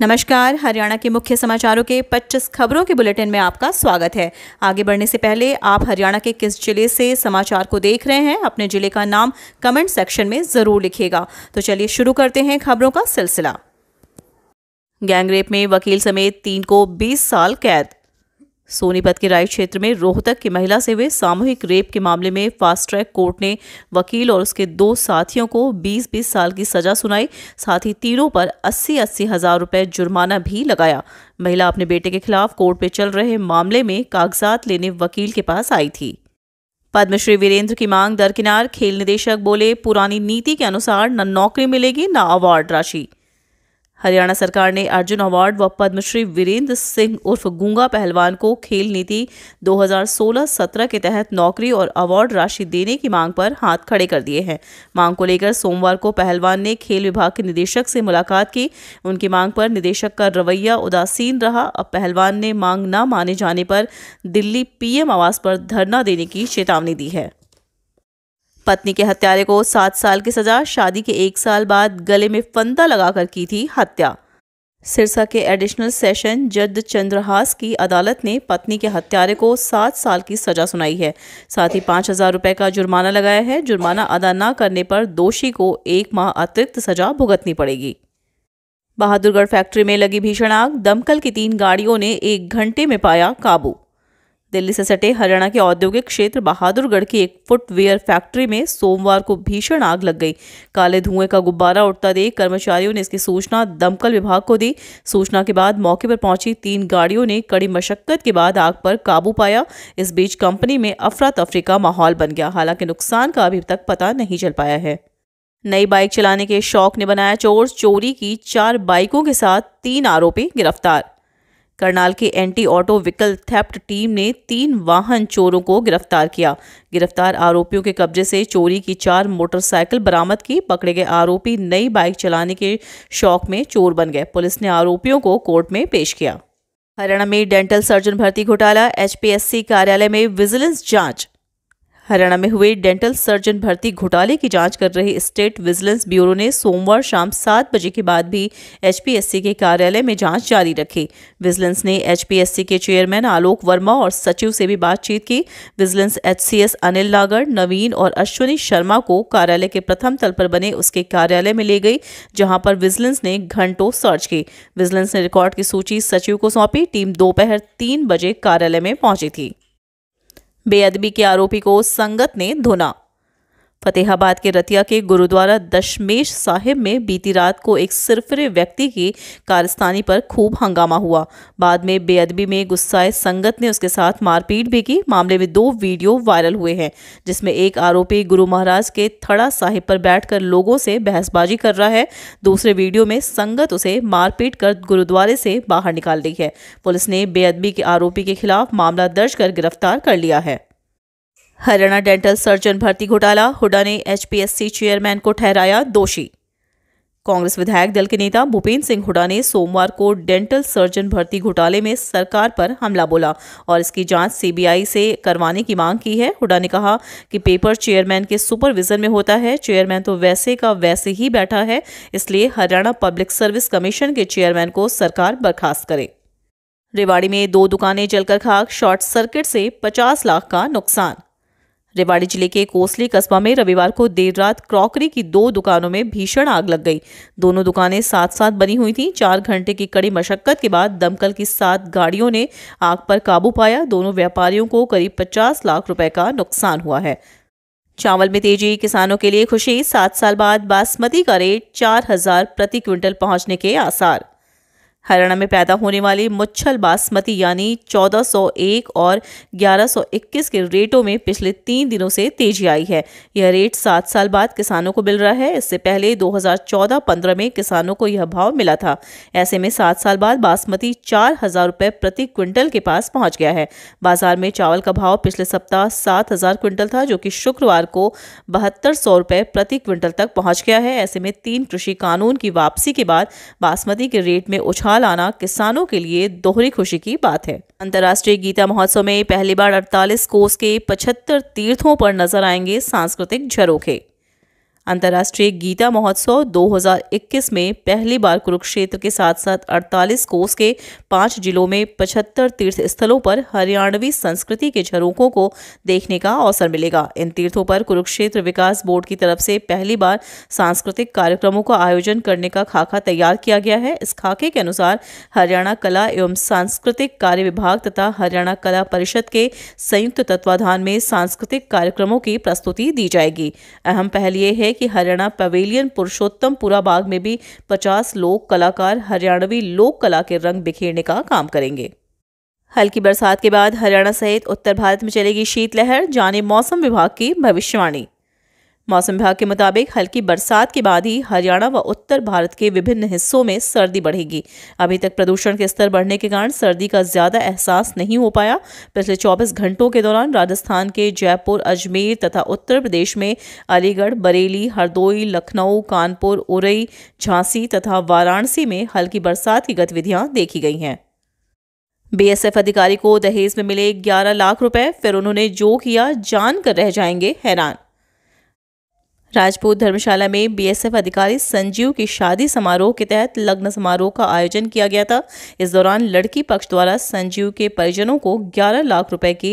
नमस्कार हरियाणा के मुख्य समाचारों के 25 खबरों के बुलेटिन में आपका स्वागत है आगे बढ़ने से पहले आप हरियाणा के किस जिले से समाचार को देख रहे हैं अपने जिले का नाम कमेंट सेक्शन में ज़रूर लिखिएगा तो चलिए शुरू करते हैं खबरों का सिलसिला गैंगरेप में वकील समेत तीन को 20 साल कैद सोनीपत के राय क्षेत्र में रोहतक की महिला से हुए सामूहिक रेप के मामले में फास्ट ट्रैक कोर्ट ने वकील और उसके दो साथियों को 20-20 साल की सजा सुनाई साथ ही तीनों पर अस्सी अस्सी हजार रुपए जुर्माना भी लगाया महिला अपने बेटे के खिलाफ कोर्ट में चल रहे मामले में कागजात लेने वकील के पास आई थी पद्मश्री वीरेंद्र की मांग दरकिनार खेल निदेशक बोले पुरानी नीति के अनुसार न नौकरी मिलेगी न अवार्ड राशि हरियाणा सरकार ने अर्जुन अवार्ड व पद्मश्री वीरेंद्र सिंह उर्फ गूंगा पहलवान को खेल नीति 2016-17 के तहत नौकरी और अवार्ड राशि देने की मांग पर हाथ खड़े कर दिए हैं मांग को लेकर सोमवार को पहलवान ने खेल विभाग के निदेशक से मुलाकात की उनकी मांग पर निदेशक का रवैया उदासीन रहा अब पहलवान ने मांग न माने जाने पर दिल्ली पीएम आवास पर धरना देने की चेतावनी दी है पत्नी के हत्यारे को सात साल की सजा शादी के एक साल बाद गले में फंदा लगाकर की थी हत्या सिरसा के एडिशनल सेशन जज चंद्रहास की अदालत ने पत्नी के हत्यारे को सात साल की सजा सुनाई है साथ ही पाँच हज़ार रुपये का जुर्माना लगाया है जुर्माना अदा न करने पर दोषी को एक माह अतिरिक्त सजा भुगतनी पड़ेगी बहादुरगढ़ फैक्ट्री में लगी भीषण आग दमकल की तीन गाड़ियों ने एक घंटे में पाया काबू दिल्ली से सटे हरियाणा के औद्योगिक क्षेत्र बहादुरगढ़ की एक फुटवेयर फैक्ट्री में सोमवार को भीषण आग लग गई काले धुएं का गुब्बारा उठता देख कर्मचारियों ने इसकी सूचना दमकल विभाग को दी सूचना के बाद मौके पर पहुंची तीन गाड़ियों ने कड़ी मशक्कत के बाद आग पर काबू पाया इस बीच कंपनी में अफरा तफरी का माहौल बन गया हालांकि नुकसान का अभी तक पता नहीं चल पाया है नई बाइक चलाने के शौक ने बनाया चोर चोरी की चार बाइकों के साथ तीन आरोपी गिरफ्तार करनाल के anti auto vehicle theft team ने तीन वाहन चोरों को गिरफ्तार किया गिरफ्तार आरोपियों के कब्जे से चोरी की चार मोटरसाइकिल बरामद की पकड़े गए आरोपी नई बाइक चलाने के शौक में चोर बन गए पुलिस ने आरोपियों को कोर्ट में पेश किया हरियाणा में डेंटल सर्जन भर्ती घोटाला एचपीएससी कार्यालय में विजिलेंस जांच हरियाणा में हुए डेंटल सर्जन भर्ती घोटाले की जांच कर रहे स्टेट विजिलेंस ब्यूरो ने सोमवार शाम सात बजे के बाद भी एचपीएससी के कार्यालय में जांच जारी रखी विजिलेंस ने एचपीएससी के चेयरमैन आलोक वर्मा और सचिव से भी बातचीत की विजिलेंस एचसीएस अनिल नागर नवीन और अश्विनी शर्मा को कार्यालय के प्रथम तल पर बने उसके कार्यालय में ले गई जहां पर विजिलेंस ने घंटों सर्च की विजिलेंस ने रिकॉर्ड की सूची सचिव को सौंपी टीम दोपहर तीन बजे कार्यालय में पहुंची थी बेअदबी के आरोपी को संगत ने धुना फतेहाबाद के रतिया के गुरुद्वारा दशमेश साहिब में बीती रात को एक सिरफरे व्यक्ति की कारस्थानी पर खूब हंगामा हुआ बाद में बेअदबी में गुस्साए संगत ने उसके साथ मारपीट भी की मामले में दो वीडियो वायरल हुए हैं जिसमें एक आरोपी गुरु महाराज के थड़ा साहिब पर बैठकर लोगों से बहसबाजी कर रहा है दूसरे वीडियो में संगत उसे मारपीट कर गुरुद्वारे से बाहर निकाल रही है पुलिस ने बेअदबी के आरोपी के खिलाफ मामला दर्ज कर गिरफ्तार कर लिया है हरियाणा डेंटल सर्जन भर्ती घोटाला हुडा ने एचपीएससी चेयरमैन को ठहराया दोषी कांग्रेस विधायक दल के नेता भूपेन्द्र सिंह हुडा ने सोमवार को डेंटल सर्जन भर्ती घोटाले में सरकार पर हमला बोला और इसकी जांच सीबीआई से करवाने की मांग की है हुडा ने कहा कि पेपर चेयरमैन के सुपरविजन में होता है चेयरमैन तो वैसे का वैसे ही बैठा है इसलिए हरियाणा पब्लिक सर्विस कमीशन के चेयरमैन को सरकार बर्खास्त करे रेवाड़ी में दो दुकानें जलकर खाक शॉर्ट सर्किट से पचास लाख का नुकसान रेवाड़ी जिले के कोसली कस्बा में रविवार को देर रात क्रॉकरी की दो दुकानों में भीषण आग लग गई दोनों दुकानें साथ साथ बनी हुई थीं चार घंटे की कड़ी मशक्कत के बाद दमकल की सात गाड़ियों ने आग पर काबू पाया दोनों व्यापारियों को करीब पचास लाख रुपए का नुकसान हुआ है चावल में तेजी किसानों के लिए खुशी सात साल बाद बासमती का रेट चार हजार प्रति क्विंटल पहुंचने के आसार हरियाणा में पैदा होने वाली मुच्छल बासमती यानी 1401 और 1121 के रेटों में पिछले तीन दिनों से तेजी आई है यह रेट सात साल बाद किसानों को मिल रहा है इससे पहले 2014-15 में किसानों को यह भाव मिला था ऐसे में सात साल बाद बासमती चार हजार रुपये प्रति क्विंटल के पास पहुंच गया है बाजार में चावल का भाव पिछले सप्ताह सात हजार क्विंटल था जो कि शुक्रवार को बहत्तर सौ रुपये प्रति क्विंटल तक पहुँच गया है ऐसे में तीन कृषि कानून की वापसी के बाद बासमती के रेट में उछाल कमाल आना किसानों के लिए दोहरी खुशी की बात है अंतर्राष्ट्रीय गीता महोत्सव में पहली बार 48 कोस के 75 तीर्थों पर नजर आएंगे सांस्कृतिक झरोखे अंतर्राष्ट्रीय गीता महोत्सव 2021 में पहली बार कुरुक्षेत्र के साथ साथ 48 कोस के पांच जिलों में 75 तीर्थ स्थलों पर हरियाणवी संस्कृति के झरोखों को देखने का अवसर मिलेगा इन तीर्थों पर कुरुक्षेत्र विकास बोर्ड की तरफ से पहली बार सांस्कृतिक कार्यक्रमों का आयोजन करने का खाका तैयार किया गया है इस खाके के अनुसार हरियाणा कला एवं सांस्कृतिक कार्य विभाग तथा हरियाणा कला परिषद के संयुक्त तत्वाधान में सांस्कृतिक कार्यक्रमों की प्रस्तुति दी जाएगी अहम पहल ये है कि हरियाणा पवेलियन पुरुषोत्तमपुरा बाग में भी 50 लोक कलाकार हरियाणवी लोक कला के रंग बिखेरने का काम करेंगे हल्की बरसात के बाद हरियाणा सहित उत्तर भारत में चलेगी शीतलहर जाने मौसम विभाग की भविष्यवाणी मौसम विभाग के मुताबिक हल्की बरसात के बाद ही हरियाणा व उत्तर भारत के विभिन्न हिस्सों में सर्दी बढ़ेगी अभी तक प्रदूषण के स्तर बढ़ने के कारण सर्दी का ज्यादा एहसास नहीं हो पाया पिछले 24 घंटों के दौरान राजस्थान के जयपुर अजमेर तथा उत्तर प्रदेश में अलीगढ़ बरेली हरदोई लखनऊ कानपुर उरई झांसी तथा वाराणसी में हल्की बरसात की गतिविधियां देखी गई हैं बीएसएफ अधिकारी को दहेज में मिले ग्यारह लाख रुपए फिर उन्होंने जो किया जान कर रह जाएंगे हैरान राजपूत धर्मशाला में बीएसएफ अधिकारी संजीव की शादी समारोह के तहत लग्न समारोह का आयोजन किया गया था इस दौरान लड़की पक्ष द्वारा संजीव के परिजनों को 11 लाख रुपए की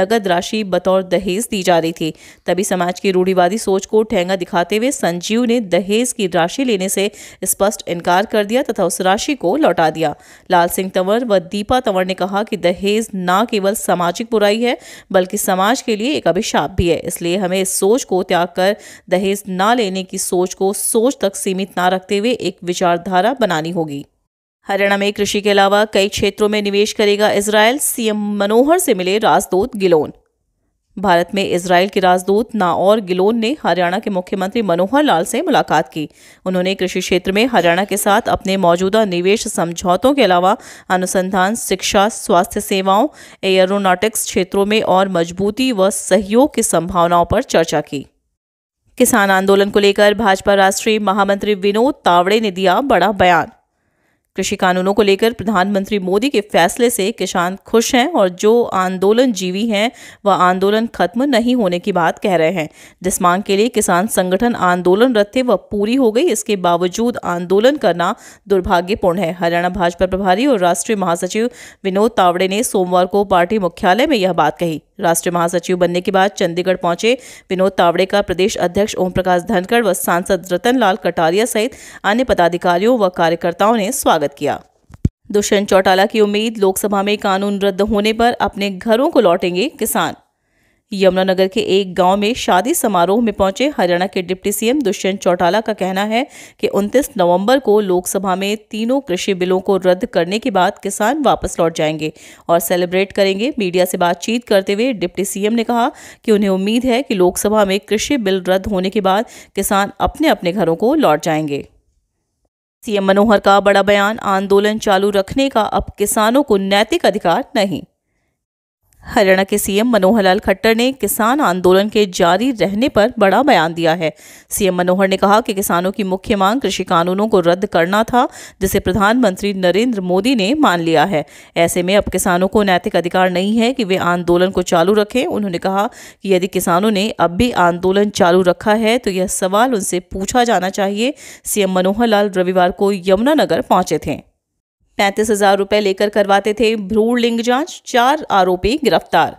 नगद राशि बतौर दहेज दी जा रही थी तभी समाज की रूढ़ीवादी सोच को ठेंगा दिखाते हुए संजीव ने दहेज की राशि लेने से स्पष्ट इनकार कर दिया तथा उस राशि को लौटा दिया लाल सिंह तंवर व दीपा तंवर ने कहा कि दहेज न केवल सामाजिक बुराई है बल्कि समाज के लिए एक अभिशाप भी है इसलिए हमें इस सोच को त्याग कर दहेज दहेज ना लेने की सोच को सोच तक सीमित ना रखते हुए एक विचारधारा बनानी होगी हरियाणा में कृषि के अलावा कई क्षेत्रों में निवेश करेगा इसराइल सीएम मनोहर से मिले राजदूत गिलोन भारत में इसराइल के राजदूत नाओर गिलोन ने हरियाणा के मुख्यमंत्री मनोहर लाल से मुलाकात की उन्होंने कृषि क्षेत्र में हरियाणा के साथ अपने मौजूदा निवेश समझौतों के अलावा अनुसंधान शिक्षा स्वास्थ्य सेवाओं एयरोनॉटिक्स क्षेत्रों में और मजबूती व सहयोग की संभावनाओं पर चर्चा की किसान आंदोलन को लेकर भाजपा राष्ट्रीय महामंत्री विनोद तावड़े ने दिया बड़ा बयान कृषि कानूनों को लेकर प्रधानमंत्री मोदी के फैसले से किसान खुश हैं और जो आंदोलन जीवी हैं वह आंदोलन खत्म नहीं होने की बात कह रहे हैं जिस मांग के लिए किसान संगठन आंदोलनरत थे वह पूरी हो गई इसके बावजूद आंदोलन करना दुर्भाग्यपूर्ण है हरियाणा भाजपा प्रभारी और राष्ट्रीय महासचिव विनोद तावड़े ने सोमवार को पार्टी मुख्यालय में यह बात कही राष्ट्रीय महासचिव बनने के बाद चंडीगढ़ पहुंचे विनोद तावड़े का प्रदेश अध्यक्ष ओम प्रकाश धनखड़ व सांसद रतन लाल कटारिया सहित अन्य पदाधिकारियों व कार्यकर्ताओं ने स्वागत किया दुष्यंत चौटाला की उम्मीद लोकसभा में कानून रद्द होने पर अपने घरों को लौटेंगे किसान यमुनानगर के एक गांव में शादी समारोह में पहुंचे हरियाणा के डिप्टी सीएम दुष्यंत चौटाला का कहना है कि 29 नवंबर को लोकसभा में तीनों कृषि बिलों को रद्द करने के बाद किसान वापस लौट जाएंगे और सेलिब्रेट करेंगे मीडिया से बातचीत करते हुए डिप्टी सीएम ने कहा कि उन्हें उम्मीद है कि लोकसभा में कृषि बिल रद्द होने के बाद किसान अपने अपने घरों को लौट जाएंगे सीएम मनोहर का बड़ा बयान आंदोलन चालू रखने का अब किसानों को नैतिक अधिकार नहीं हरियाणा के सीएम मनोहर लाल खट्टर ने किसान आंदोलन के जारी रहने पर बड़ा बयान दिया है सीएम मनोहर ने कहा कि किसानों की मुख्य मांग कृषि कानूनों को रद्द करना था जिसे प्रधानमंत्री नरेंद्र मोदी ने मान लिया है ऐसे में अब किसानों को नैतिक अधिकार नहीं है कि वे आंदोलन को चालू रखें उन्होंने कहा कि यदि किसानों ने अब भी आंदोलन चालू रखा है तो यह सवाल उनसे पूछा जाना चाहिए सीएम मनोहर लाल रविवार को यमुनानगर पहुंचे थे पैंतीस हजार रुपये लेकर करवाते थे भ्रूण लिंग जांच चार आरोपी गिरफ्तार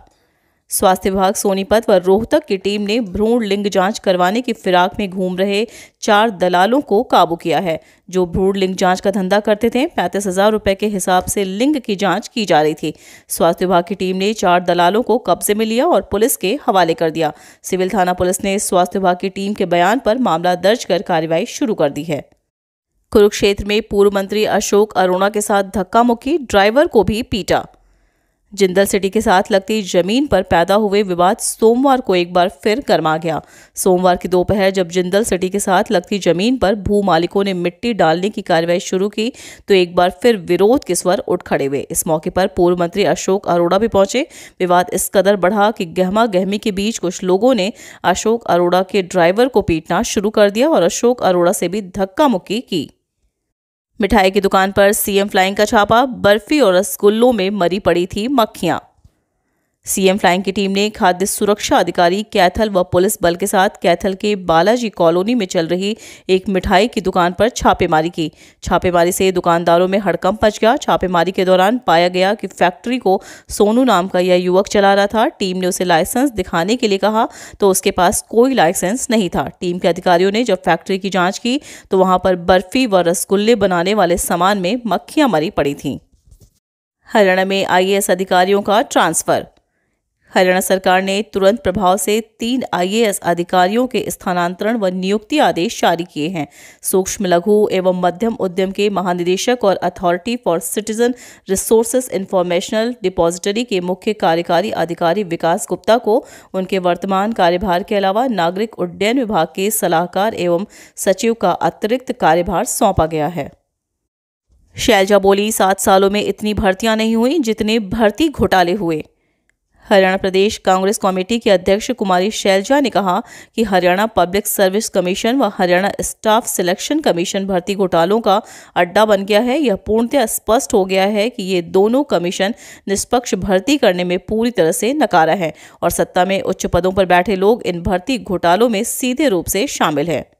स्वास्थ्य विभाग सोनीपत व रोहतक की टीम ने भ्रूण लिंग जांच करवाने की फिराक में घूम रहे चार दलालों को काबू किया है जो भ्रूण लिंग जांच का धंधा करते थे पैंतीस हजार रुपये के हिसाब से लिंग की जांच की जा रही थी स्वास्थ्य विभाग की टीम ने चार दलालों को कब्जे में लिया और पुलिस के हवाले कर दिया सिविल थाना पुलिस ने स्वास्थ्य विभाग की टीम के बयान पर मामला दर्ज कर कार्रवाई शुरू कर दी है कुरुक्षेत्र में पूर्व मंत्री अशोक अरोड़ा के साथ धक्का मुक्की ड्राइवर को भी पीटा जिंदल सिटी के साथ लगती जमीन पर पैदा हुए विवाद सोमवार को एक बार फिर गर्मा गया सोमवार की दोपहर जब जिंदल सिटी के साथ लगती जमीन पर भू मालिकों ने मिट्टी डालने की कार्रवाई शुरू की तो एक बार फिर विरोध के स्वर उठ खड़े हुए इस मौके पर पूर्व मंत्री अशोक अरोड़ा भी पहुंचे विवाद इस कदर बढ़ा कि गहमा गहमी के बीच कुछ लोगों ने अशोक अरोड़ा के ड्राइवर को पीटना शुरू कर दिया और अशोक अरोड़ा से भी धक्का मुक्की की मिठाई की दुकान पर सीएम फ्लाइंग का छापा बर्फी और रसगुल्लों में मरी पड़ी थी मक्खियां सीएम फ्लाइंग की टीम ने खाद्य सुरक्षा अधिकारी कैथल व पुलिस बल के साथ कैथल के बालाजी कॉलोनी में चल रही एक मिठाई की दुकान पर छापेमारी की छापेमारी से दुकानदारों में हड़कंप मच गया छापेमारी के दौरान पाया गया कि फैक्ट्री को सोनू नाम का यह युवक चला रहा था टीम ने उसे लाइसेंस दिखाने के लिए कहा तो उसके पास कोई लाइसेंस नहीं था टीम के अधिकारियों ने जब फैक्ट्री की जांच की तो वहां पर बर्फी व रसगुल्ले बनाने वाले सामान में मक्खियां मरी पड़ी थीं हरियाणा में आईएएस अधिकारियों का ट्रांसफर हरियाणा सरकार ने तुरंत प्रभाव से तीन आईएएस अधिकारियों के स्थानांतरण व नियुक्ति आदेश जारी किए हैं सूक्ष्म लघु एवं मध्यम उद्यम के महानिदेशक और authority for citizen resources informational depository के मुख्य कार्यकारी अधिकारी विकास गुप्ता को उनके वर्तमान कार्यभार के अलावा नागरिक उड्डयन विभाग के सलाहकार एवं सचिव का अतिरिक्त कार्यभार सौंपा गया है शैलजा बोली सात सालों में इतनी भर्तियां नहीं हुई जितने भर्ती घोटाले हुए हरियाणा प्रदेश कांग्रेस कमेटी के अध्यक्ष कुमारी शैलजा ने कहा कि हरियाणा पब्लिक सर्विस कमीशन व हरियाणा स्टाफ सिलेक्शन कमीशन भर्ती घोटालों का अड्डा बन गया है यह पूर्णतः स्पष्ट हो गया है कि ये दोनों कमीशन निष्पक्ष भर्ती करने में पूरी तरह से नकारा है और सत्ता में उच्च पदों पर बैठे लोग इन भर्ती घोटालों में सीधे रूप से शामिल हैं